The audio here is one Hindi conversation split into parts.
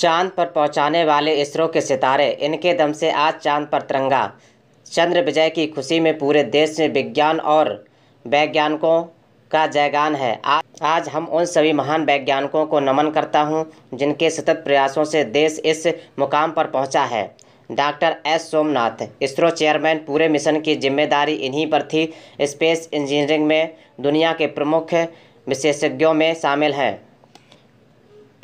चांद पर पहुंचाने वाले इसरो के सितारे इनके दम से आज चांद पर तिरंगा चंद्र विजय की खुशी में पूरे देश में विज्ञान और वैज्ञानिकों का जयगान है आज हम उन सभी महान वैज्ञानिकों को नमन करता हूं जिनके सतत प्रयासों से देश इस मुकाम पर पहुंचा है doctor S Somnath ISRO chairman पूरे मिशन की जिम्मेदारी इन्हीं पर थी स्पेस इंजीनियरिंग में दुनिया के प्रमुख विशेषज्ञों में शामिल हैं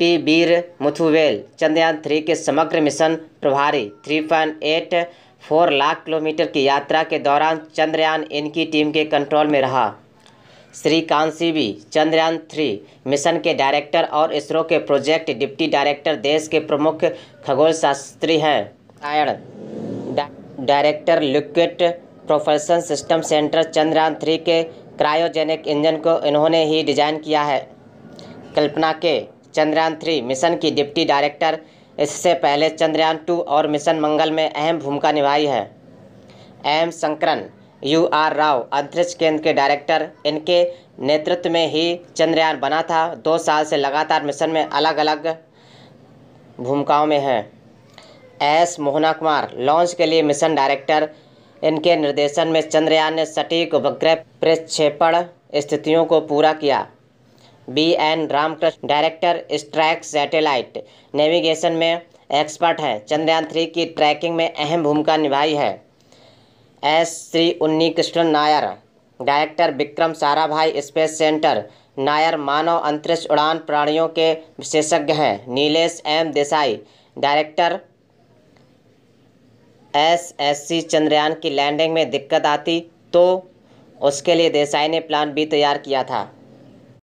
P Veeramuthuvel Chandrayaan three के समग्र मिशन प्रभारी three point eight four lakh kilometre की यात्रा के दौरान चंद्रयान इनकी टीम के कंट्रोल में रहा कांसी भी चंद्रयान थ्री मिशन के डायरेक्टर और इसरो के प्रोजेक्ट डिप्टी डायरेक्टर देश के प्रमुख खगोल शास्त्री हैं director liquid propulsion system centre Chandrayaan three के क्रायोजेनिक इंजन को इन्होंने ही डिजाइन किया है कल्पना के चंद्रयान थ्री मिशन की डिप्टी डायरेक्टर इससे पहले चंद्रयान टू और मिशन मंगल में अहम भूमिका निभाई है M Sankaran U R Rao अंतरिक्ष केंद्र के डायरेक्टर इनके नेतृत्व में ही चंद्रयान बना था दो साल से लगातार मिशन में अलग अलग भूमिकाओं में हैं एस मोहना कुमार लॉन्च के लिए मिशन डायरेक्टर इनके निर्देशन में चंद्रयान ने सटीक उपग्रह प्रक्षेपण स्थितियों को पूरा किया बी एन रामकृष्ण डायरेक्टर स्ट्रैक सैटेलाइट नेविगेशन में एक्सपर्ट हैं चंद्रयान थ्री की ट्रैकिंग में अहम भूमिका निभाई है S Shri Unnikrishnan Nair director Vikram Sarabhai space centre Nair मानव अंतरिक्ष उड़ान प्राणियों के विशेषज्ञ हैं Nilesh M Desai director S S C Chandrayaan की लैंडिंग में दिक्कत आती तो उसके लिए देसाई ने प्लान भी तैयार किया था